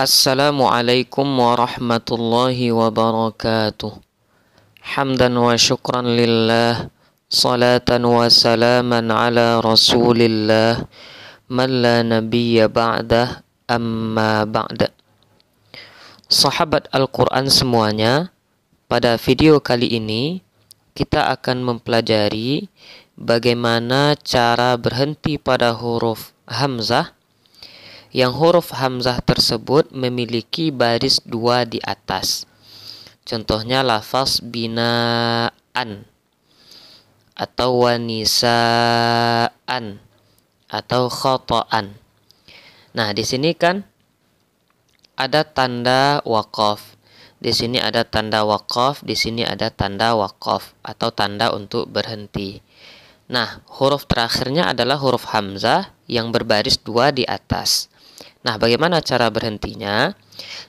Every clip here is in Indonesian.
Assalamualaikum warahmatullahi wabarakatuh. Hamdan wa syukran lillah. Salatan wa salaman ala rasulillah. Man la nabiyya ba'dah amma ba'da. Sahabat Al-Quran semuanya, pada video kali ini kita akan mempelajari bagaimana cara berhenti pada huruf hamzah yang huruf hamzah tersebut memiliki baris dua di atas. Contohnya lafaz binaan atau wanisaan atau khotoan. Nah, di sini kan ada tanda wakaf. Di sini ada tanda wakaf, di sini ada tanda wakaf atau tanda untuk berhenti. Nah, huruf terakhirnya adalah huruf hamzah yang berbaris dua di atas. Nah, bagaimana cara berhentinya?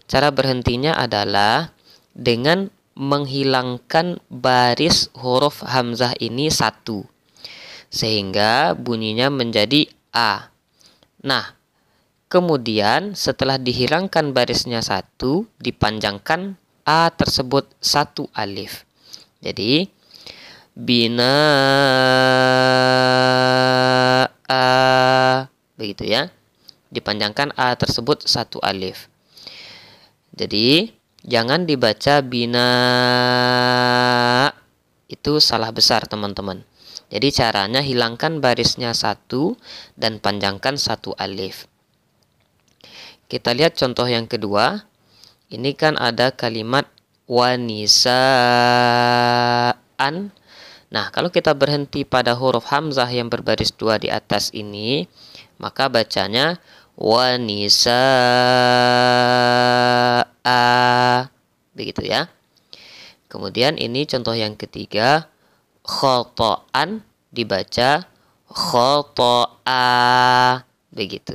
Cara berhentinya adalah dengan menghilangkan baris huruf hamzah ini satu, sehingga bunyinya menjadi A. Nah, kemudian setelah dihilangkan barisnya satu, dipanjangkan A tersebut satu alif. Jadi, bina A, begitu ya dipanjangkan a tersebut satu alif. Jadi jangan dibaca bina itu salah besar teman-teman. Jadi caranya hilangkan barisnya satu dan panjangkan satu alif. Kita lihat contoh yang kedua. Ini kan ada kalimat wanisaan. Nah, kalau kita berhenti pada huruf hamzah yang berbaris dua di atas ini, maka bacanya wanisa'a begitu ya. Kemudian ini contoh yang ketiga khotoan dibaca khotoa begitu.